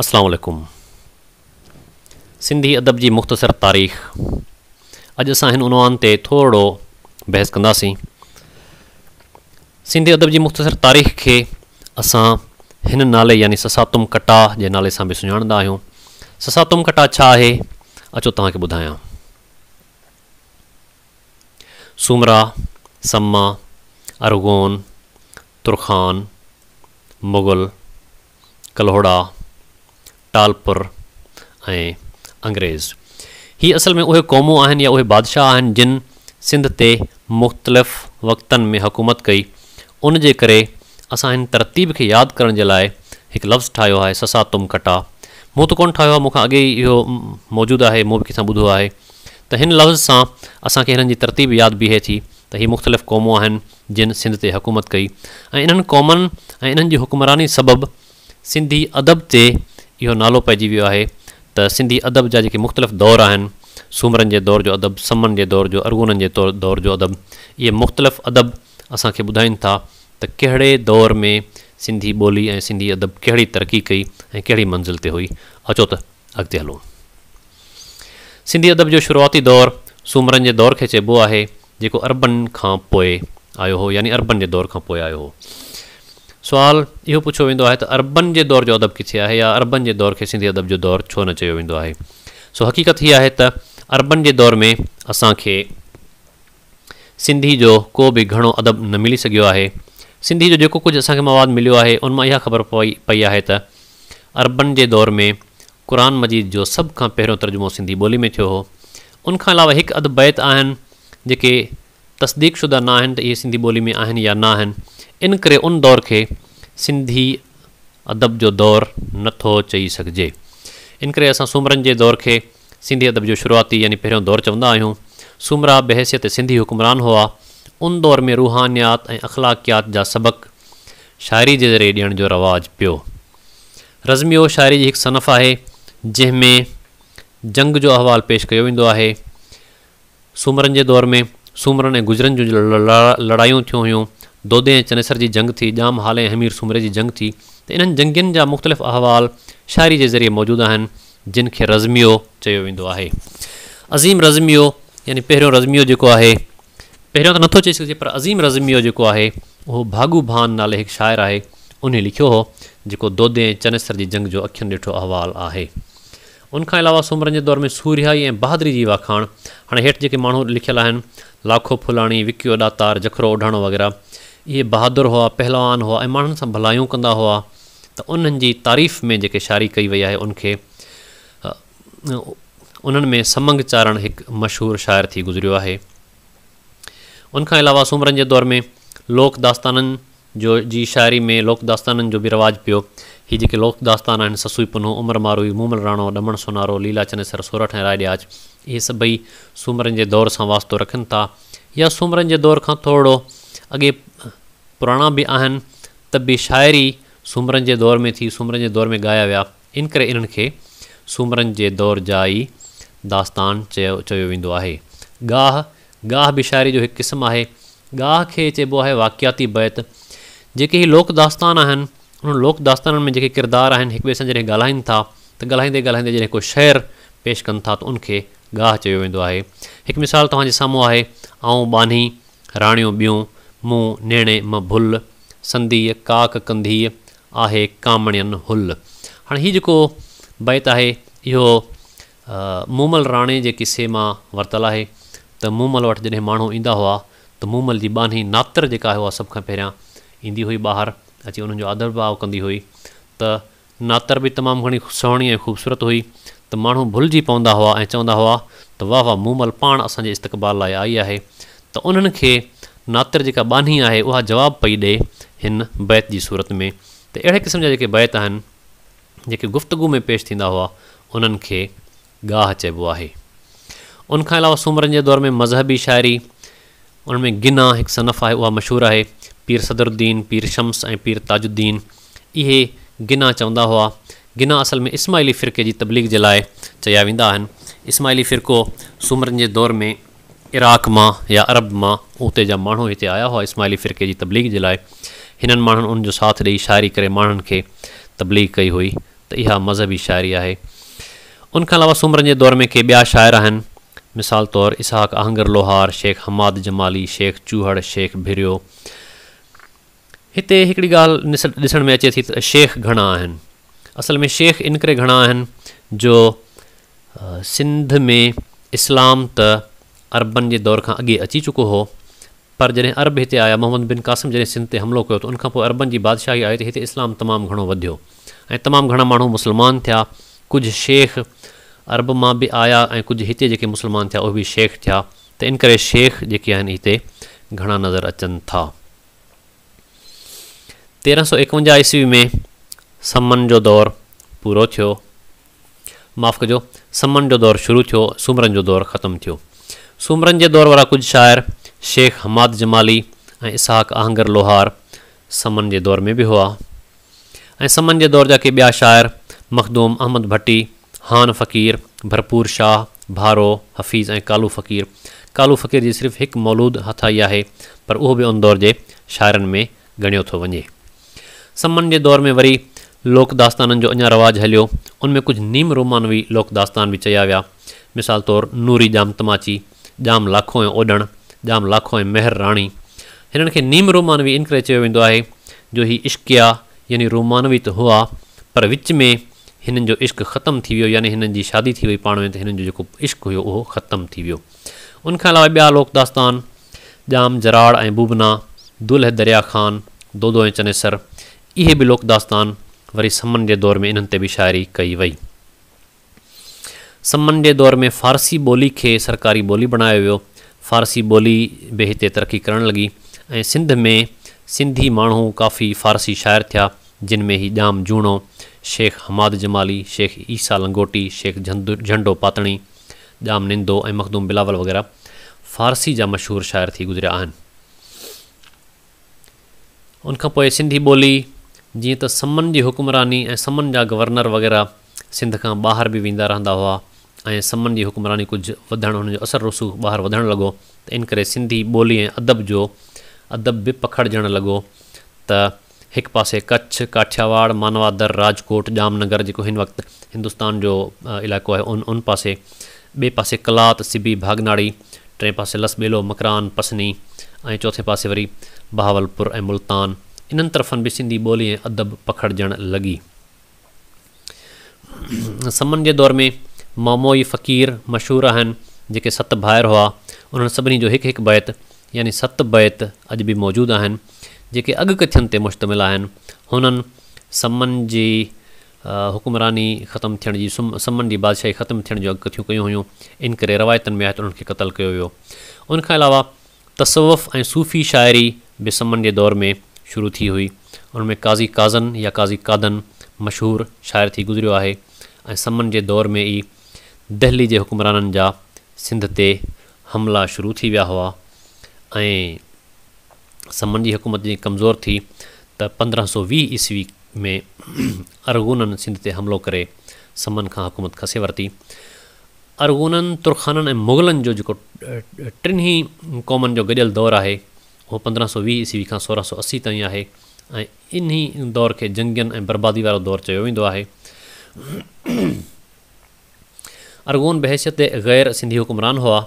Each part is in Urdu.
السلام علیکم سندھی ادب کی جی مختصر تاریخ اجاوان سے تھوڑا بحث کراسیں سی ادب کی جی مختصر تاریخ کے اصل ہیں نالے یعنی سساطم کٹا نالے سے بھی سڑتا آیا سسا تم کٹا چھ اچو تاکہ بدایاں سومرا سما ارغون ترخان مغل قلوڑا ٹالپر انگریز یہ اصل میں وہ قوم یا اے بادشاہ جن سندھ کے مختلف وقت میں حکومت کئی ان کے اصا ان ترتیب کے یاد کرنے کے لئے ایک لفظ ٹھاوی ہے سسا تم کٹا مت کون ٹھایا اگے ہی یہ موجود ہے موسم بدھو ہے تو ان لفظ سے اصا کے ان جی ترتیب یاد بہے تھی تو یہ مختلف قوموں جن سندھ تھی حکومت کئی اِن قوم ان حکمرانی سبب سندھی ادب سے یہ نال پی وی ہے تو سی ادب جا مختلف دور ان سومر کے دور جو ادب سمن کے دور جو ارغن دور ادب یہ مختلف ادب اصان کے بدھائن تھا کہڑے دور میں سی بولی سی ادب کہڑی ترقی کئیڑی منزل سے ہوئی اچو تھی ہلوں سی ادب جو شروعاتی دور سومرن کے دور کے چب ہے اربن کے آن اربن کے دور آ سوال یہ پوچھو و اربن کے دور جو ادب کتنے ہے یا اربن کے دور کے سی ادب جو دور چھو نہ سو حقیقت یہ ہے تو اربن کے دور میں اصانے سو کو گھڑو ادب نہ مل سکے سو کچھ اصل مواد ملو ہے ان میں یہ خبر پی پئی ہے تو اربن کے دور میں قرآن مجید جو سب کا پہو ترجمہ سی بولی میں تھو انہوں الیک ادب بیت ہیں جے تصدیق شدہ نہ انہیں تو یہ سندھی بولی میں آیا نہ ان دور کے سی ادب جو دور نتھو چی سکے انکرے اصل سومرن کے دور کے سی ادب جو شروعاتی یعنی پہروں دور چاہیے سومرا بحثیت سی حکمران ہوا ان دور میں روحانیات اخلاقیات جا سبق شاعری کے ذریعے دیکھ رواج پی رضمو شاعری ایک جی صنف ہے جن میں جنگ جو احوال پیش کیا ویسے سومرن کے دور میں سومر گزر جی لڑائیں تھوڑی دودے چنسر کی جنگ تھی جام حال امیر سومر کی جنگ تھی تو ان جنگ جا مختلف احوال شاعری کے ذریعے موجود ہیں جن کے رضمو چی و عظیم رضمو یعنی پہرو رضمو جو ہے پہرو تو نتو چی سکے پر عظیم رضمو جو ہے وہ بھاگو بان نالے ایک شاعر ہے ان لکھو ہودے چنسر کی جنگ جو اخن دھو احول ہے ان کا علاوہ سومرن کے دور میں سوریائی ای بہادری کی واخان ہر یہ مو لل لاکھو پھلانی وکیو اداتار جکھرو اڈھانو وغیرہ یہ بہادر ہوا پہلوان ہوا مانا بھلائوں کندہ ہوا تو اناریف میں جی شاعری کی وی ہے ان کے ان میں سمنگ چار ایک مشہور شاعر تھی گزرو ہے ان کے علاوہ سومرن کے دور میں لوک داستانوں جو جی شاعری میں لوک داستانوں جو بھی رواج پی لوک داستان ہیں سسوئی پنو امر ماروئی مومل رانو ڈمن سنارو لیلا چنسر سورٹ رائے ڈیاج یہ سبھی سومر کے دور سے واسطہ رکھن تھا یا سومر کے دور کا تھوڑا اگے پرانا بھی تب بھی شاعری سومر کے دور میں تھی سمرن کے دور میں گایا ویا ان کے سومر کے دور جا ہی داستان چاہ گا بھی شاعری جو ایک قسم ہے گا کے چائے واقعاتی بیت جی لوک داستان ہے ان لوک داستان میں کردار ہیں ایک بھی جی گالائن تھا تو غالے گھالائی جی کوئی شعر پیش کن تھا تو ان کے گا چاہال تہ ساموں آئے بانہ رانوں بوں موں نینے مل سندھی کاک کندھی کام ہوت ہے یہمل رانے کے قصے میں وتل ہے تو مومل وغیرہ ادا ہوا تو مومل کی بانہ ناتر جا سب کا پہنیاں ایاہر اچی اندر باؤ کی ہوئی ت ناتر بھی تمام گھنی سہنی خوبصورت ہوئی تو مو بھل جی پوا ہوا چون ہوا تو واہ واہ مومل پان اتقبال لائے آئی ہے تو ان کے ناتر جا بانی ہے وہ جواب پہ دے ان بیت کی سورت میں تو اڑے قسم جا کے بیت گفتگو میں پیش تا انہ چاہ ان المر کے دور میں مذہبی شاعری ان میں گنا ایک صنف ہے وہ مشہور ہے پیر صدردین پیر شمس پیر تاجدین یہ گنا چا گنا اصل میں اسمائلی فرقے کی تبلیغ جائے چیا وا اسمائلی فرق سومر کے دور میں عراق میں یا عرب میں اتنے جا موت آیا ہوا اسمائلی فرقے کی تبلیغ کے لئے انہوں ساتھ دے شاعری کرے می تبلیغ کئی ہوئی تو یہ مذہبی شاعری ہے ان کے علاوہ سومر کے دور میں کئی بیا شاعر مثال طور اساق آہنگر لوہار شیخ حماد جمالی شیک چوہڑ شے برو ایکڑی گالس میں اچے تھی شےخ گھڑا اصل میں شےخ ان کر سندھ میں اسلام ت اربن کے دور کا اگے اچی چکا ہو پر جن ارب یہ آیا محمد بن قاسم جن سندھ حملوں کو ان کا اربن کی جی بادشاہی آئی تو اسلام تمام گھڑا بوی تمام گھڑا مہنگا مسلمان تھیا کچھ شے ارب میں بھی آیا مسلمان تھیا وہ بھی شےخ تھے تو ان کر شکے ہیں گھڑا نظر اچن تھا تیرہ سو اکوجا عیسوی میں سمن جو دور پورا تھو معاف کرجی سمن جو دور شروع تھو سومرن جو دور ختم تھو سومر کے دور والا کچھ شاعر شیخ حماد جمالی اسحاق آہنگر لوہار سمن کے دور میں بھی ہوا ہے سمن کے دور جہ بیا شاعر مخدوم احمد بھٹی ہان فقیر بھرپور شاہ بھارو حفیظ کالو فقیر کالو فقیر کی جی صرف ایک مولود حت ہی ہے پر وہ بھی ان دور کے شاعر میں گنیا تو وجے سمن کے دور میں وی لوک داستانوں کو اجا روج ہلو ان میں کچھ نیم رومانوی لوک داستان بھی چھیا ہوا مثال طور نوری جام تماچی جام لاکھوں اڈن جام لاکھوں مہر رانی نیم رومانوی انکر ویسے جو یہ عشق یعنی رومانوی تو ہوا پر وچ میں انشق ختم تھی یعنی ان کی شادی ہوئی پڑ میں تو ان کو عشق ہو ختم تھی ان کا علاوہ بیا لوک داستان جام جراڑ بوبنا دلہ دریا خان دودھو چنسر یہ لوک داستان وی سمن کے دور میں ان بھی شاعری کی وی سمن کے دور میں فارسی بولی کے سرکاری بولی بنائے وی فارسی بولی بھی اتنی ترقی کرنے لگی سب سی مو کا فارسی شاعر تھیا جن میں ہی جام جی حماد جمالی شے عیشا لنگوٹ شیخ جن جھنڈو پاتی جام نندو مخدوم بلاول وغیرہ فارسی جا مشہور شاعر تھی گزرا ان کا سی بولی جی تو سمن کی حکمرانی سمن جا گورنر وغیرہ سندھ کا باہر بھی وا را سمن کی حکمرانی کچھ وصر رسو باہر وگو تو ان کر سی بولی ادب جو ادب بھی پکھڑ جن لگ تو ایک پاس کچھ کاٹیاواڑ مانودر راجکوٹ جامنگر وقت ہندوستان جو علاقہ ہے ان ان پاس بھے پاس کلا سیبی باگناڑی ٹے پاس لسبیلو مکران پسنی چوتھے پاس ویری بہاول پور ملتان انرفن بھی سندھی بولی ادب پکڑ جن لگی سمن کے دور میں ماموئی فقیر مشہور ہیں جے ست باہر ہوا ان سی ایکت یعنی ست بیت اج بھی موجود جی، جی، ہیں جو اگ کتن تھی مشتمل ہے ان سمن جی حکمرانی ختم تھن کی سم سمن کی بادشاہی ختم تھے اکتو کی ان کریتن میں آئے تو ان کو قتل کیا ہوا علاوہ تصوف صوفی شاعری بھی سمن کے دور میں شروع کی ہوئی ان میں قاضی کازن یا قاضی کادن مشہور شاعر تھی گزرو ہے سمن کے دور میں ہی دہلی کے حکمران جا سملہ شروع کی ویا ہوا سمن کی حکومت جی کمزور تھی تندرہ سو وی عیسوی میں ارغن سی حملوں کرے سمن کا حکومت کھسے وتی ارغن ترخان مغلن جو ٹھن قوم جو گجل دور ہے وہ پندرہ سو وی عیسوی کا سورہ سو اسی تعلی دور جنگن میں بربادی والوں دور و ارغن بحثیت غیر سندھی حکمران ہوا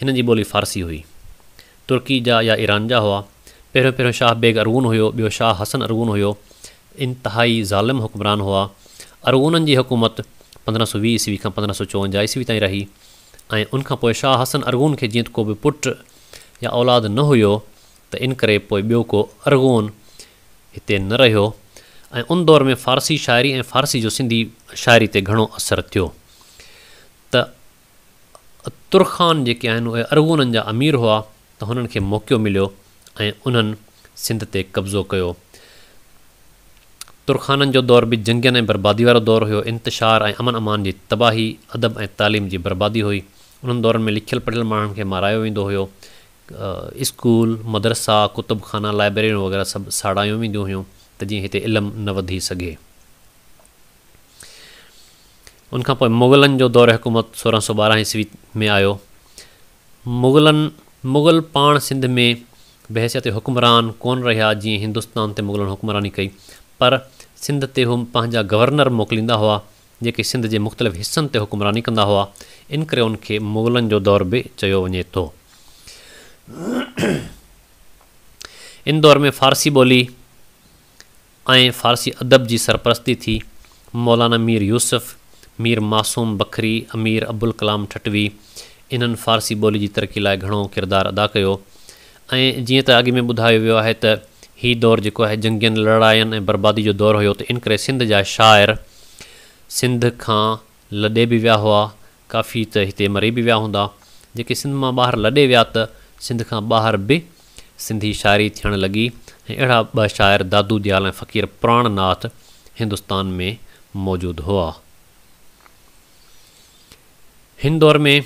ان جی بولی فارسی ہوئی ترکی جا یا ایران جا ہوا پہ پہ شاہ بیگ ارغن ہوا ہسن ارغن ہوتہائی ظالم حکمران ہوا ارغن کی جی حکومت پندرہ سو وی عیسوی کا پندرہ سو چونجہ عیسوی تھی رہی ان شاہ ہسن ارغن کے جی کو پٹ یا اولاد نہ ہو इन करे पोइ ॿियो को अरगोन हिते न रहियो ऐं उन दौर में फारसी शाइरी ऐं फारसी जो सिंधी शाइरी ते घणो असरु थियो त तुरखान जेके आहिनि उहे अर्गुननि जा अमीर हुआ त हुननि खे मौक़ो मिलियो ऐं उन्हनि सिंध ते कब्ज़ो कयो तुरखाननि जो दौरु बि जंगियनि ऐं बर्बादी वारो दौरु हुयो इंतिशार ऐं अमन अमान जी तबाही अदब ऐं तालीम जी बर्बादी हुई उन दौरनि में लिखियलु पढ़ियल माण्हुनि खे मारायो वेंदो हुयो اسکول مدرسہ قطب خانہ لائبریری وغیرہ سب ساڑھائیں ویئیں تو جی علم نہ بدی سکے انہوں دور حکومت سورہ سو بارہ عیسوی میں آغل مغل پان سندھ میں بحثیت حکمران کو جی ہندوستان میں مغل حکمرانی کئی پر سندھ تھی وہ پہنچا گورنر موکل ہوا جی سندھ کے مختلف حصوں سے حکمرانی کرا ہوا انکر ان کے مغلن کا دور بھی چی وجے تو इन दौर में फारसी ॿोली ऐं फारसी अदब जी सरपरस्ती थी मौलाना मीर यूसुफ़ मीर मासूम बखरी अमीर अब्दुल कलाम ठटवी इन्हनि फारसी ॿोली जी तरक़ी लाइ घणो किरदारु अदा कयो ऐं जीअं त अॻिमें ॿुधायो वियो आहे त हीउ दौरु जेको आहे जंगियुनि लड़ायुनि ऐं बर्बादी जो दौरु हुयो त इन करे सिंध जा शाइर सिंध खां लॾे बि विया हुआ काफ़ी त हिते मरी बि विया हूंदा जेके सिंध मां ॿाहिरि लॾे विया त سندھ کا باہر بھی سی شاعری تھن لگی اڑا ب شاعر دادو دیال فقیر پران نات ہندوستان میں موجود ہوا دور میں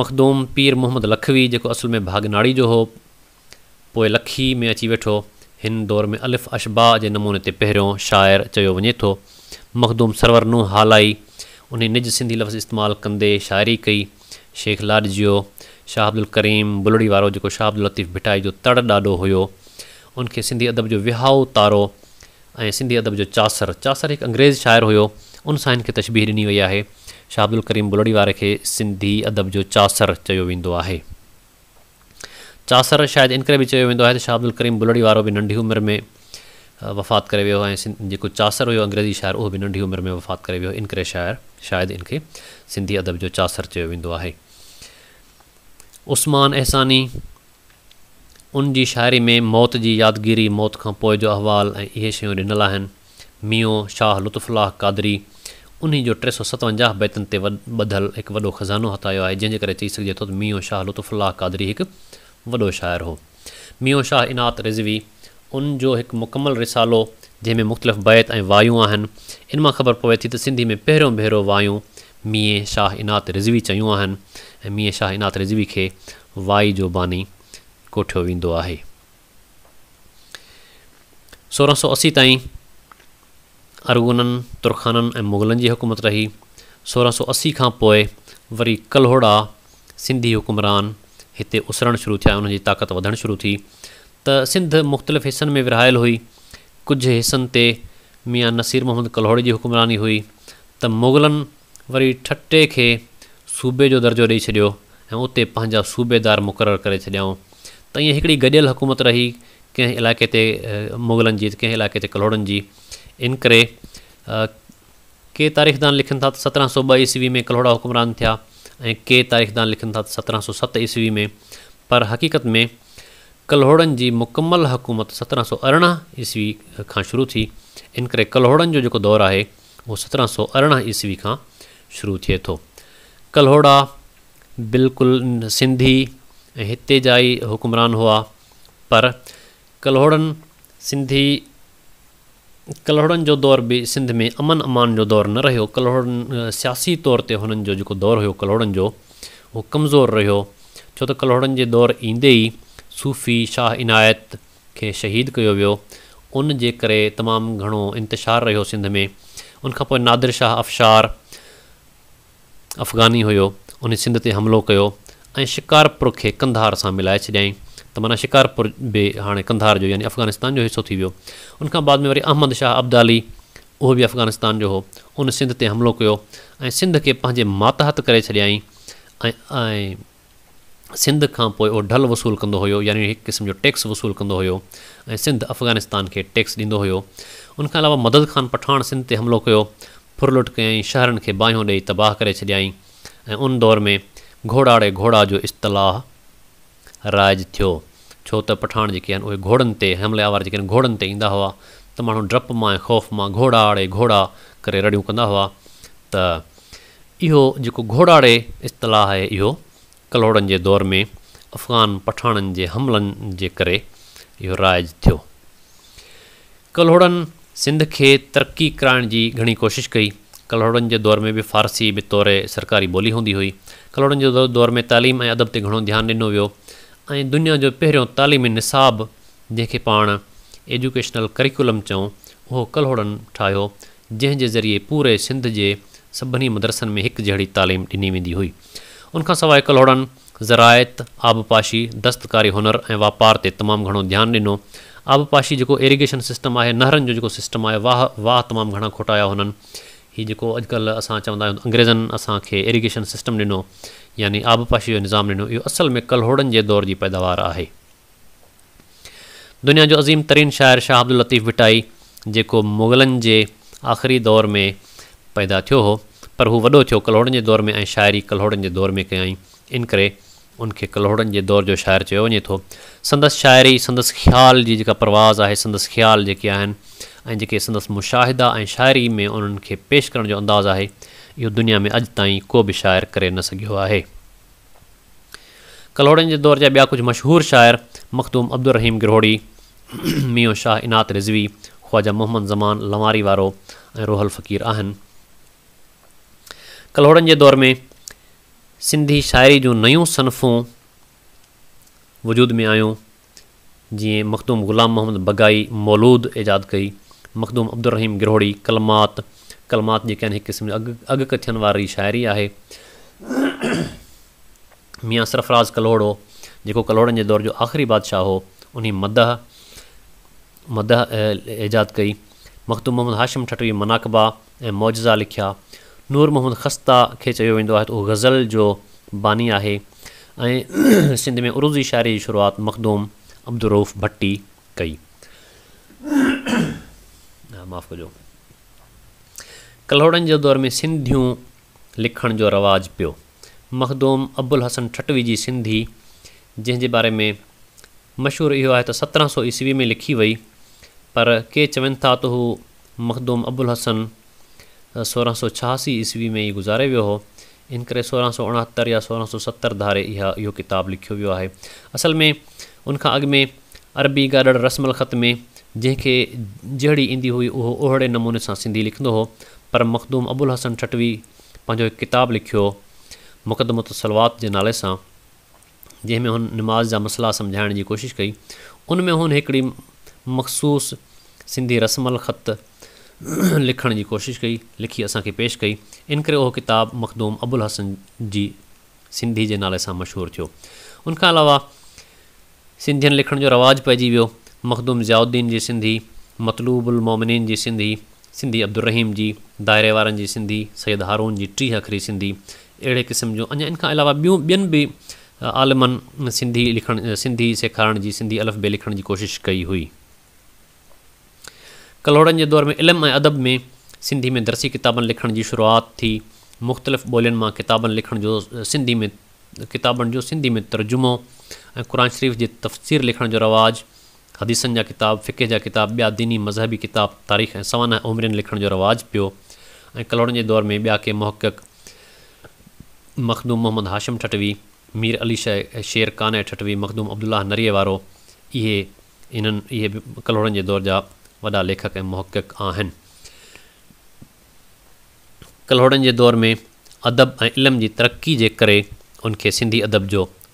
مخدوم پیر محمد لکھوی اصل میں باغ ناڑی جو لکھی میں اچھی ویٹ ان دور میں الف اشبا نمونے پہ شاعر وجے تو مخدوم سرورنو حال آئی انج سندھی لفظ استعمال کردی شاعری کی شیک لاڈ جو شاہبد ال کریم بلڑڑی والوں شاہبد الطیف بھٹائی جو تڑ ڈاڈو ہو ان کے سی ادب جو وہاؤ تارو سی ادب جو چاسر چاسر ایک انگریز شاعر ہو انسان ان کی تشبیر دنی وی ہے شاہبد ال کریم بلڑی والے کے سدھی ادب جو چاسر و چاسر شاید انکرے بھی ویسے شاہبدل کریم بلڑڑی والوں بھی ننڈی عمر میں وفات کرو چاسر ہوگریزی شاعر وہ بھی ننڈی عمر میں وفات کرے ہوئے شاعر شاید ان کے سندھی ادب جو چاسر و عثمان احسانی ان کی جی شاعری میں موت کی جی یادگی موت کا پوئر احوال اور یہ شعیع ڈنل میو شاہ لطف اللہ قادری انہیں جو سو ستوجاہ بیتن سے بدل ایک وزانہ ہتایا ہے جن کے چی سکے تو میوں شاہ لطف اللہ کا وڈو شاعر ہو موں شاہ عنات رضوی ان جو ایک مکمل رسالوں جی میں مختلف بیت اور وائع ان میں خبر پے تھی تو سی پہ بہروں وائوں میے شاہ انت رضوی چی مے شاہ انات رضوی کے وائی جو بانی کوٹو و سورہ سو اسی تھی ارگن ترخان مغلن کی جی حکومت رہی سورہ سو اسی کے پوئی وی کلوڑا سندھی حکمران اتنے اسرن شروع تھے ان کی جی طاقت ود شروع تھی تو سنت مختلف حصوں میں وہائل ہوئی کچھ حصن پہ میاں نصیر محمد کلوڑے کی جی حکمرانی ہوئی تو مغل وی ٹٹے کے سوبے جو درجہ دے چی اتنے پہنا سوبے دار مقرر کر سڈیاں تو یہ ایکڑی گڈل حکومت رہی کلائقے مغلن کی کئی علاقے کے کلوڑن کی انکر کئی تاریخ دان لکھن تھا سترہ سو ب عیسوی میں کلوڑا حکمران تھیا کے تاریخ دان لکھن تھا سترہ سو ست عیسوی میں پر حقیقت میں کلہڑن کی مکمل حکومت سترہ سو ارہ عیسوی کا شروع تھی ان کرڑن جو دور ہے وہ سترہ سو ارہ عیسوی کا शुरू थिए थो कलहोड़ा बिल्कुलु सिंधी ऐं हिते जा ई हुकुमरान हुआ पर कलहोड़नि सिंधी कलहोड़नि जो दौरु बि सिंध में अमन अमान जो दौरु न रहियो कलहोड़नि सियासी तौर ते हुननि जो जेको दौरु हुयो कलहोड़नि जो उहो कमज़ोरु रहियो छो त कलहोड़नि जे दौरु ईंदे ई सूफ़ी शाह इनायत खे शहीद कयो वियो उन जे करे तमामु घणो इंतिशारु रहियो सिंध में उनखां पोइ नादिर शाह अबशार افغانی ہو سنتے حملوں کرکارپور کے کندھار سے ملے چھیاں تو من شکارپور بھی ہانے کندار جو یعنی افغانستان جو حصہ ہوا بعد میں ویری احمد شاہ عبدالی وہ بھی افغانستان جو ان سندھ پملوں سندھ کے پانے ماتحت کرے چھڈیا سندھ کا پو ڈھل وسو یعنی کرسم جو ٹیکس وصول کر سنت افغانستان کے ٹیکس ڈی ہوا مدد خان پٹھان سندھ سے حملوں کو فرلوٹ کئی شہر کے باہیوں دے تباہ کر چھیائی ان دور میں گھوڑا آڑے گھوڑا جو اطلاع رائج تھو تو پٹھان جانے گھوڑوں کے حملے والا گھوڑوں کے انہیں ہوا تو مو ڈپ میں خوف میں گھوڑا آڑے گھوڑا کرا ہوا تو یہ گھوڑاڑے اصطلاح ہے او کلوڑن کے دور میں افغان پٹھان کے حملے کرائج تھو کلوڑ سندھ کے ترقی کرنے کی گھڑی کوشش کیلوڑن کے دور میں بھی فارسی میں طور سرکاری بولی ہوں ہوئی کلوڑن کے دور میں تعلیم اور ادب سے گھڑی دیا ہونیا جو پہرو تعلیمی نصاب جن کے پا ایجوکیشنل کریکم چھو وہ کلوڑن ٹھایا جن کے ذریعے پورے سندھ کے سبھی مدرسوں میں ایک جہی تعلیم ڈنی وی ہوئی انہوں سوائے کلوڑن زرائع آبپاشی دستکاری ہنر اور واپار سے تمام گھڑوں دیا آبپاشی جو اریگیشن سسٹم ہے نہرو سسٹم ہے واہ واہ تمام گھنا کھٹایا انہیں یہ اجکل یعنی اب چھ انگریزن اصا کے اریگیشن سسٹم دنوں یعنی آبپاشی نظام دنوں یہ اصل میں کلوڑن کے دور کی پیداوار ہے دنیا جو عظیم ترین شاعر شاہ عبد الطیف بٹائی جوغلن کے آخری دور میں پیدا تھو پر وہ وڈو تھو کلوڑن کے دور میں شاعری کلوڑن کے دور میں کیا ان کے کلوڑن کے دور جو شاعر وجے تو سندس شاعری سندس خیال کی جکا پرواز ہے سندس خیال یہ سندس مشاہدہ شاعری میں ان پیش کرنے کے انداز ہے یہ دنیا میں اج تی کو بھی شاعر کرے نہ کلوڑن کے دور جا بیا کچھ مشہور شاعر مختوم عبد الرحیم گرہڑی میو شاہ انات رضوی خواجہ محمد زمان لواری والوں روحل فقیر ہے کلوڑن کے دور میں سندھی شاعری نیوں صنف وجو میں آئیں جی مخدوب غلام محمد بگائی مولود ایجاد کی مخدوب عبد الرحیم گروہڑی کلمات کلمات کے قسم اگک تھن والی شاعری ہے میاں سرفراز کلوڑو جو کلوڑن کے دور جو آخری بادشاہ ہو انی مدح مدح ایجاد کئی مخدوب محمد ہاشم چٹوی مناقبہ موجزہ لکھیا نور محمد خستہ ویسے تو وہ غزل جو بانی ہے سندھ میں اروزی شاعری کی شروعات مخدوم ابدروف بھٹ کئی کلوڑن کے دور میں سنتھو لکھن جو رواج پی مخدوم ابول حسن ٹھٹوی جی سندھی جن کے بارے میں مشہور یہ تو سترہ سو عیسوی میں لکھی ہوئی پر کھی چون تھا مخدوم ابولحسن سورہ سو چھاسی عیسوی میں یہ گزارے ہوئے ہو ان کرے سورہ سو انہتر یا سورہ سو ستر دھارے یہ یہ کتاب لکھا ہے اصل میں انخا اگمیں عربی گارڑ رسم الخط میں جن کے جڑی عندی ہوئی وہ اوڑے نمونے سے سی لکھ پر مخدوم ابولحسن ٹھٹوی پانو ایک کتاب لکھو مقدمۃ سلوات کے نالے سے جن میں ان نماز جا مسئلہ سمجھائیں کوشش کی ان میں ان ایکڑی مخصوص سندھی رسم الخط लिखण जी कोशिश कई लिखी असांखे पेश कई इन करे उहो किताबु मखदूम अबुल हसन जी सिंधी जे नाले सां मशहूरु थियो उन खां अलावा सिंधियुनि लिखण जो रवाजु पइजी वियो मखदूम ज़ियाउद्दीन जी सिंधी मतलूब उल मोमिन जी सिंधी सिंधी अब्दुल रहीम जी दायरे वारनि जी सिंधी सैद हारून जी टीह अख़री सिंधी अहिड़े क़िस्म जो अञा इन खां अलावा ॿियूं ॿियनि बि आलमनि सिंधी लिखण सिंधी सेखारण जी सिंधी अलफ़ बे लिखण जी कोशिशि कई हुई کلوڑ کے دور میں علم ادب میں سندھی میں درسی کتاب لکھن کی جی شروعات تھی مختلف بولیوں میں کتاب لکھ سی میں کتابوں سندھی میں ترجموں قرآن شریف کے تفصیل لکھنے کا رواج حدیث جا کتاب فقیے جا کب بیا دینی مذہبی کتاب تاریخ سوانا امر لکھن رواج پی کلوڑن کے دور میں بیا کے محکق مخدوم محمد ہاشم ٹھوی میر علی شاہ شیر قان ہے ٹھٹوی مخدوب عبد اللہ نری والوں یہ ان کلوڑ کے دور جا وا ل لکھک محکق کلوڑن کے دور میں ادب علم کی ترقی کر سی ادب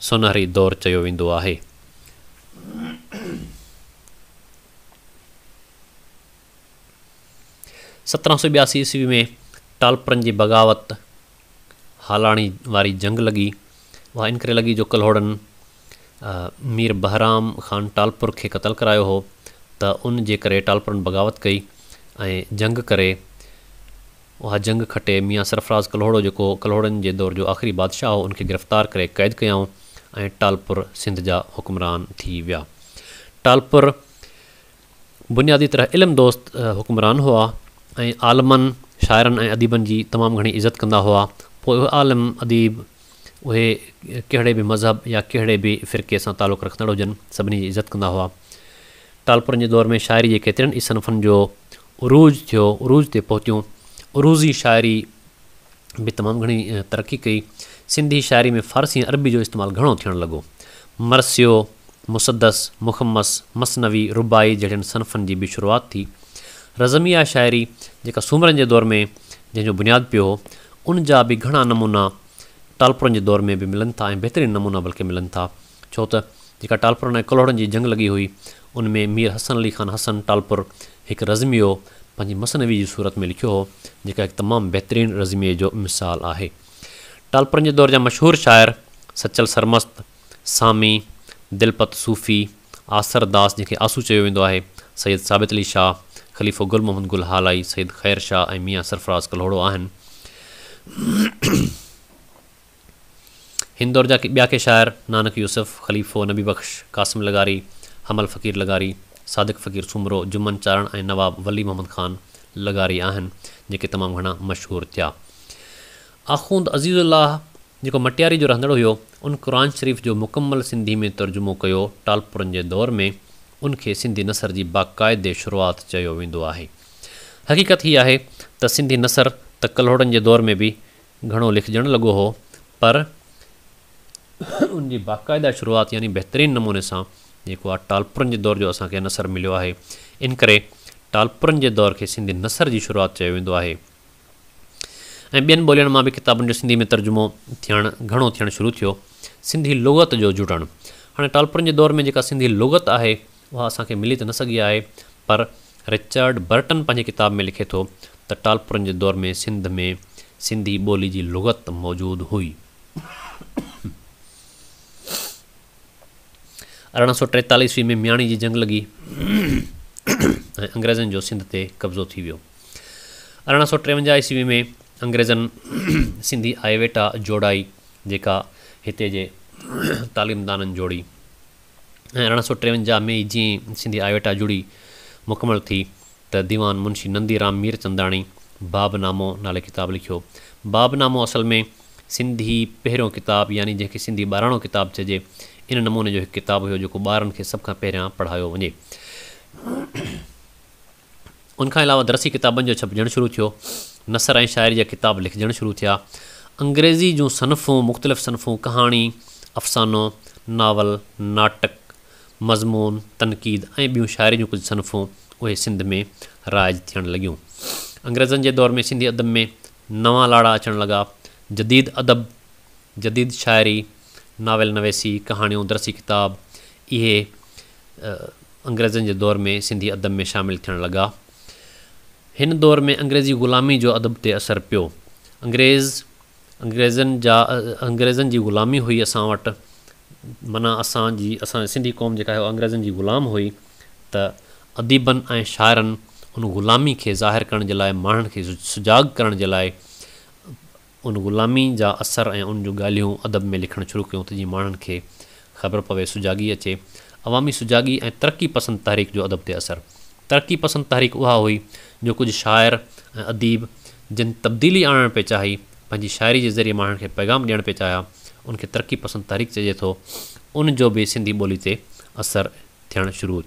سنہری دور و سترہ سو بیاسی عیسوی میں ٹالپرن کی بغاوت ہالانی والی جنگ لگی وہ لگی جو کلوڑن میر بحرام خان ٹالپر کے قتل کرایا ہو ت ان کے ٹالپر بغاوت کئی اور جنگ کرے وہ جنگ کٹے میاں سرفراز کلوڑوں جو کلوڑن کے دور جو آخری بادشاہ ہو ان کے گرفتار کرے قید کروں ٹالپر سندھ جا حکمران تھی ویا ٹالپر بنیادی طرح علم دوست حکمران ہوا اور عالم شاعر ادیبن کی تمام گھنی عزت کرا ہوا عالم ادیب وہڑے بھی مذہب یا کہڑے بھی فرقے سے تعلق رکھد ہوجن سی عزت کرا ہوا تالپرن کے دور میں شاعری کی کتر ہی صنف جو عروج تھو عروج سے پہنتوں عروضی شاعری بھی تمام گھنی ترقی کی سندھی شاعری میں فارسی عربی جو استعمال گھڑو لگ مرسو مصدس محمد مصنوی ربائی جڑے صنفن کی بھی شروعات تھی رضمیہ شاعری جا سمر کے دور میں جن کو بنیاد پہ ہو انہ بھی گھنا نمونہ تالپرن کے دور میں بھی ملن تھا بہترین نمونہ بلکہ ملن تھا جکا ٹالپر نے کلوڑن کی جی جنگ لگی ہوئی ان میں میر حسن علی خان حسن ٹالپر ایک رضمیو پانچ مصنوی سورت جی میں لکھو ہوا ایک تمام بہترین رضمی جو مثال ہے ٹالپر کے جی دور جا مشہور شاعر سچل سرمست سامی دلپت سوفی آسر داس جن کے آسو چیز و سید سابت علی شاہ خلیف گل محمد گل حال آئی سعید خیر شاہ اور میاں سرفراز کلوڑو ہند اور بیا کے شاعر نانک یوسف خلیفوں نبی بخش قاسم لگاری حمل فقیر لگاری صادق فقیر سومرو جمن چارن نواب ولی محمد خان لغاری تمام گھنا مشہور تھے آخند عزیز اللہ جو مٹاری جو رنند ہو قرآن شریف جو مکمل سندھی میں ترجمہ کیا ٹالپرن کے دور میں ان کے سندھی نثر کی جی باقاعد شروعات ویڈیو ہے حقیقت یہ ہے تو سنی نثر تلوڑن کے دور میں بھی گھڑی لکھجن لگو ہو پر उन जी बाक़ाइदा शुरूआति यानी बहितरीनु नमूने सां जेको आहे टालपुरनि जे दौर जो असांखे नसर मिलियो आहे इन करे टालपुरनि जे दौर खे सिंधी नसर जी शुरूआत चयो वेंदो आहे ऐं ॿियनि ॿोलियुनि मां बि किताबनि जो सिंधी में तर्जुमो थियणु घणो थियणु शुरू थियो सिंधी लुगत जो जुड़णु हाणे टालपुरनि जे दौर में जेका सिंधी लुगत आहे उहा असांखे मिली त न सघी आहे पर रिचर्ड बर्टन पंहिंजे किताब में लिखे थो त टालपुरनि जे दौर में सिंध में सिंधी ॿोली जी लुगत मौजूदु हुई ارہ سو تےتالیس عیسوی میں میاڑی جنگ لگی اگریزن جو سی قبضہ ہو سو ترونجہ عیسوی میں انگریزن سی آئی ویٹا جوڑائی جام دان جوڑی ارہ سو ترونجا میں جی سی آئی ویٹا جوڑی مکمل تھی تو دیوان منشی نندی رام میرچندی باب نامو نالے کتاب لکھو باب نامو اصل میں سی پہ کتاب یعنی جن کی سن باروں کتاب چی ان نمونے جو ایک کتاب ہو سب کا پہرا پڑھایا ہونے ان درسی کتاب چھپجن شروع تھو نسر شاعری جا کتاب لکھجن شروع تھیا اگریزی جنفوں مختلف صنف کہانی افسانوں ناول ناٹک مضمون تنقید اور بوں شاعری کچھ صنفوں وہ سندھ میں رائج تھن لگریزن کے دور میں سندھی ادب میں نواں لاڑا اچھا لگا جدید ادب جدید شاعری नावेल नवेसी कहाणियूं दरसी किताब इहे अंग्रेज़नि जे दौर में सिंधी अदब में शामिलु थियणु लॻा हिन दौर में अंग्रेज़ी ग़ुलामी जो अदब ते असरु पियो अंग्रेज़ अंग्रेज़नि जा अंग्रेज़नि जी ग़ुलामी हुई असां वटि माना असांजी असां सिंधी क़ौम जेका आहे उहा अंग्रेज़नि जी ग़ुलाम हुई त अदीबनि ऐं शाइरनि हुन ग़ुलामी खे ज़ाहिरु करण जे लाइ माण्हुनि खे सुजाॻ करण जे लाइ ان غلامی جا اثر اُن جی گالوں ادب میں لکھن شروع کریں تو جی مخبر پے سجاگی اچے عوامی سجاگی ترقی پسند تحری جو ادب تثر ترقی پسند تحری اُوا ہوئی جو کچھ شاعر ادیب جن تبدیلی آنے پہ چاہی پانی شاعری کے ذریعے مہنگے پیغام دے چاہیے ان کی ترقی پسند تحری چی تو انجو بھی سنبھی بولی کے اثر تھرو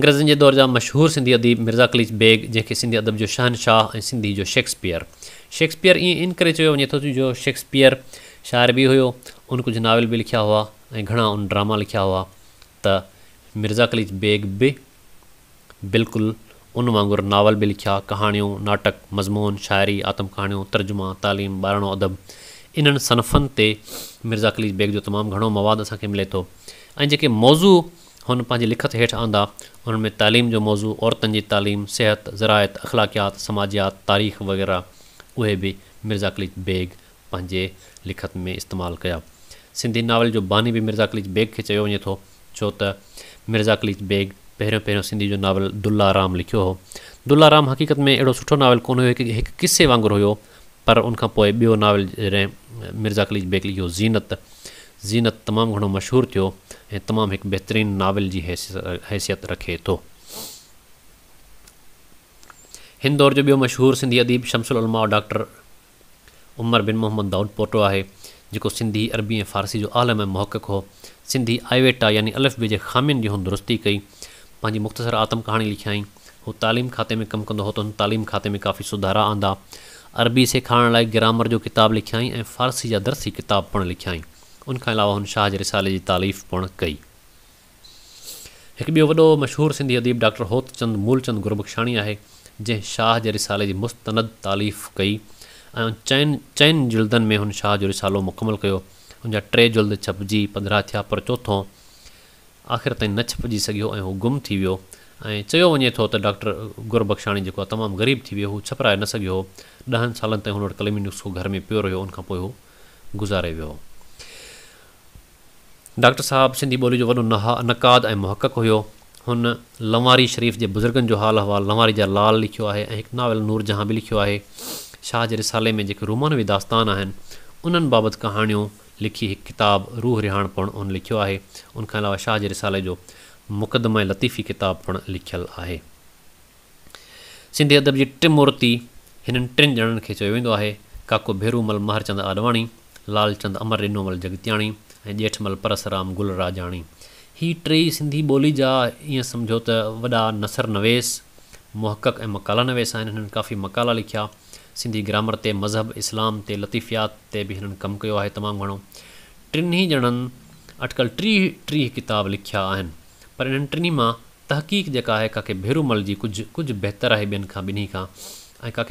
تھزن کے دور جا مشہور سندھی ادیب مرزا کلیچ بیگ جن کے سی ادب جو شہن شاہ سن شیکسپیئر شیکسپیر یہ جو شیکسپیر شاعر بھی ہو ان کچھ ناول بھی لکھیا ہوا گھڑا ان ڈرامہ لکھا ہوا تو مرزا کلیج بیگ بھی بالکل ان واگر ناول بھی لکھیا کہانی ناٹک مضمون شاعری آتم کہانیوں ترجمہ تعلیم بارہانو ادب ان صنفن سے مرزا کلیج بیگ جو تمام گھڑوں مواد اصل ملے تو جے موضوع ان پانچ لکھت آندہ ان میں تعلیم جو موضوع عورتن کی جی تعلیم صحت زراعت اخلاقیات سماجیات تاریخ وغیرہ اوے بھی مرزا کلیچ بیگ پانچ لکھت میں استعمال کر سی ناول جو بانی بھی مرزا کلیچ بیگ کے چے تو مرزا کلیچ بیگ پہ پہروں سو ناول دلا رام لکھ دارا رام حقیقت میں اڑو سٹو ناول کون ہوسے واغر ہو پر انہوں ناول جی مرزا کلیچ بیگ لکھ زینت زینت تمام گھڑا مشہور تھو تمام ایک بہترین ناول جی حیثیت رکھے تو ان دور مشہور سی ادیب شمس الما ڈاکٹر عمر بن محمد داؤد پوٹو ہے جو سندھی عربی فارسی جو عالم محکق ہو سی آئی ویٹا یعنی الف بی خامین کی ان درستی کئی پی مختصر آتم کہانی لکھیاں وہ تعلیم خاتے میں کم کب ہو تعلیم کھاتے میں کافی سدھارا آدہ عربی سکھار گرامر جو کتاب لکھیا فارسی جا درسی کتاب پڑھ لکھیں ان کے علاوہ ان شاہج رسالے کی جی تعریف پڑھ کئی ایک وشہور سندھی ادیب ڈاکٹر ہوت چند مولچند گربخشانی ہے जंहिं शाह जे रिसाले जी मुस्तनद तालीफ़ कई ऐं चइनि चइनि जुल्दनि में हुन शाह जो रिसालो मुकमल कयो हुन जा टे जुल्द छपिजी पंद्रहं थिया पर चोथों आख़िर ताईं न छपिजी सघियो ऐं हू गुम थी वियो ऐं चयो वञे थो त डॉक्टर गुरबख़्शाणी जेको आहे तमामु ग़रीब थी वियो हू छपराए न सघियो ॾहनि सालनि ताईं हुन वटि कलमी नुस्ख़ो घर में पियो रहियो हुन खां पोइ हू गुज़ारे वियो डॉक्टर साहिबु सिंधी ॿोली जो वॾो नहा नक़ाद ऐं मुहक़ हुयो ان لواری شریف کے بزرگوں کو حال حوال لواری جا لال لکھ ناول نورجہاں بھی لکھ شاہج رسالے میں جے رومانوی داستان ہے ان بابت کہانوں لکھی کتاب روح ریحان پڑھ ان لکھ ان کے علاوہ شاہج رسالے جو مقدمۂ لطیفی کتاب پڑھ لکھا ہے سندھی ادب کی ٹین مورتی ان ٹن جن و کاکو بیرو مل مہرچند آڈوانی لال چند امر رینو مل جگتیا جیٹھمل پرسرام گل راجانی ہی ٹ سی بولی جا یہ سمجھو تو وا نسر نویس محکق ام مکالا نویس ہیں ان کا مقالہ لکھیا سی گرامر مذہب اسلام تطیفیات کے بھی ان کم کیا ہے تمام گھڑوں ٹین جن اٹکل ٹری ٹاب لکھا ہے پر ان ٹھن میں تحقیق جہ کے بیرومل کی جی کچھ کچھ بہتر ہے بین کا بینی کا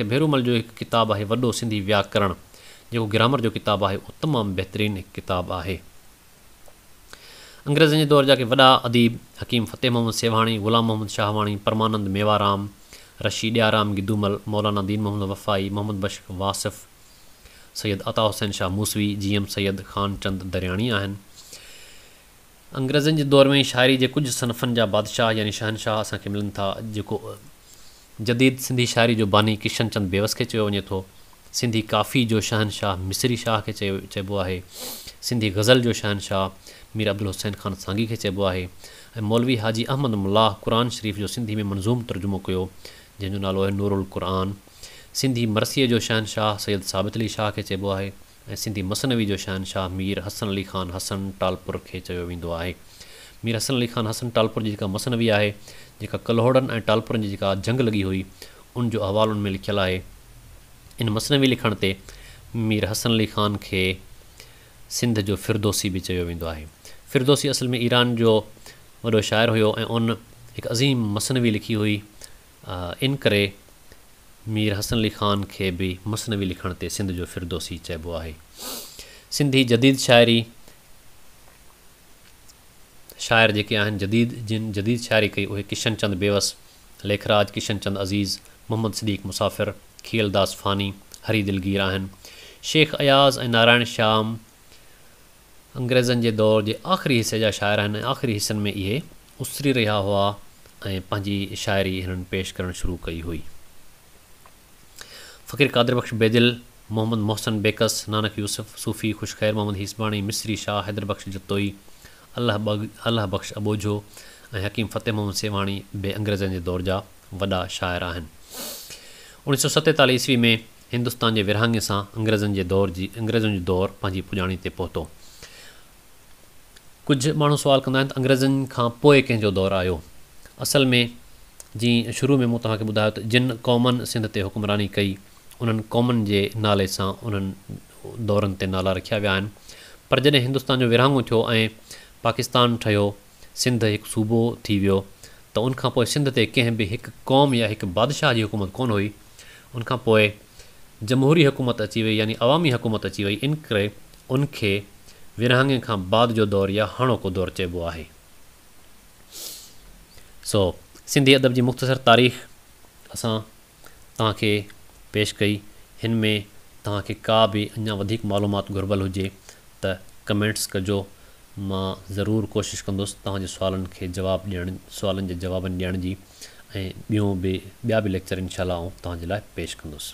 بیرو مل جو کتاب ہے وو سی ویاکرن جو گرامر جو کتاب ہے وہ تمام بہترین کتاب ہے अंग्रेज़नि जे दौरु जा के वॾा अदीब हकीम फ़तेह मोहम्मद सेवाणी गुलाम मोहम्मद शाहवाणी परमानंद मेवाराम रशी ॾियाराम गिदूमल मौलाना दीन मोहम्मद वफ़ाई मोहम्मद बशक वासिफ़ सैद अता हुसैन शाह मूसवी जी एम सैद ख़ान चंद दरियाणी आहिनि अंग्रेज़नि जे दौर में शाइरी जे कुझु सनफ़नि जा बादशाह यानी शहनशाह असांखे मिलनि था जेको जदीद सिंधी शाइरी जो बानी किशन चंद बेवस खे चयो वञे थो सिंधी काफ़ी जो शहनशाह मिसरी शाह खे चयो चइबो आहे सिंधी ग़ज़ल जो शहनशाह میر عبدل حسین خان ساگی کے چب ہے مولوی حاجی احمد ملاح قرآن شریف جو سندھی میں منظو ترجمہ کیا جنوب نالو ہے نور القرآن سندھی مرثی کے شاہن شاہ سید سابت علی شاہ کے چب ہے سی مصنوی جو شاہن شاہ میر حسن علی خان حسن ٹالپر کے چائے میر حسن علی خان حسن ٹالپور کی مصنوی ہے کلوڑن ٹالپرن کی جنگ لگی ہوئی انجو ححوال ان میں لکھل ہے ان مصنوی لکھن کے میر حسن علی خان کے سندھ جو فردوسی بھی ویسے فردوسی اصل میں ایران جو و شاعر ہوظیم مصنوی لکھی ہوئی انکرے میر حسن علی خان کے بھی مصنوی لکھنتے سندھ جو فردوسی چب سی جدید شاعری شاعر جے جدید جن جدید شاعری کی کشن چند بےوس لے راج کشن چند عزیز محمد صدیق مسافر کھیل داس فانی ہری دلگیر ہیں شیخ ایاز اِن نارائن شیام अंग्रेज़नि जे दौर जे आख़िरी हिसे जा शाइर आहिनि ऐं आख़िरी हिसनि में इहे उसरी रहिया हुआ ऐं पंहिंजी शाइरी हिननि पेश करणु शुरू कई हुई फ़क़ीर क़ादिर बख़्श बेदिल मोहम्मद मोहसन बेकस नानक यूसुफ़ सूफ़ी ख़ुश ख़ैर मोहम्मद हिसबाणी मिसरी शाह हैदर बख़्श जतोई अलाह बग अलाह बख़्श अबुझो ऐं हकीम फ़तेह मोहम्मद सेवाणी बे अंग्रेज़नि जे दौर जा वॾा शाइर आहिनि उणिवीह सौ सतेतालीह ईस्वी में हिंदुस्तान जे विरहाङे सां अंग्रेज़नि जे दौर जी अंग्रेज़नि जो दौरु पंहिंजी पुॼाणी ते पहुतो कुझु माण्हू सुवाल कंदा आहिनि त अंग्रेज़नि खां पोइ कंहिंजो दौरु आयो असल में जीअं शुरू में मूं तव्हांखे ॿुधायो त जिन क़ौमनि सिंध ते हुकुमरानी कई उन्हनि क़ौमनि जे नाले सां उन्हनि दौरनि ते नाला रखिया विया आहिनि पर जॾहिं हिंदुस्तान जो विरहाङो थियो ऐं पाकिस्तान ठहियो सिंध हिकु सूबो थी वियो त उन खां पोइ सिंध ते कंहिं बि हिकु क़ौम या हिकु बादशाह जी हुकूमत कोन हुई उन खां पोइ जमहूरी हुकूमत अची वई यानी अवामी हुकूमत अची वई इन करे उनखे ویرہانگے کے بعد جو دور یا ہروکہ دور چاہے سو سی ادب کی جی مختصر تاریخ اصا تھی پیش کئی ان میں تا کی کا بھی اِن معلومات گربل ہو جائے تو کمینٹس کجواں ضرور کوشش کروال سوال دیا بوں بھی بیاں بھی لیکچر ان شاء اللہ تعلج پیش کرس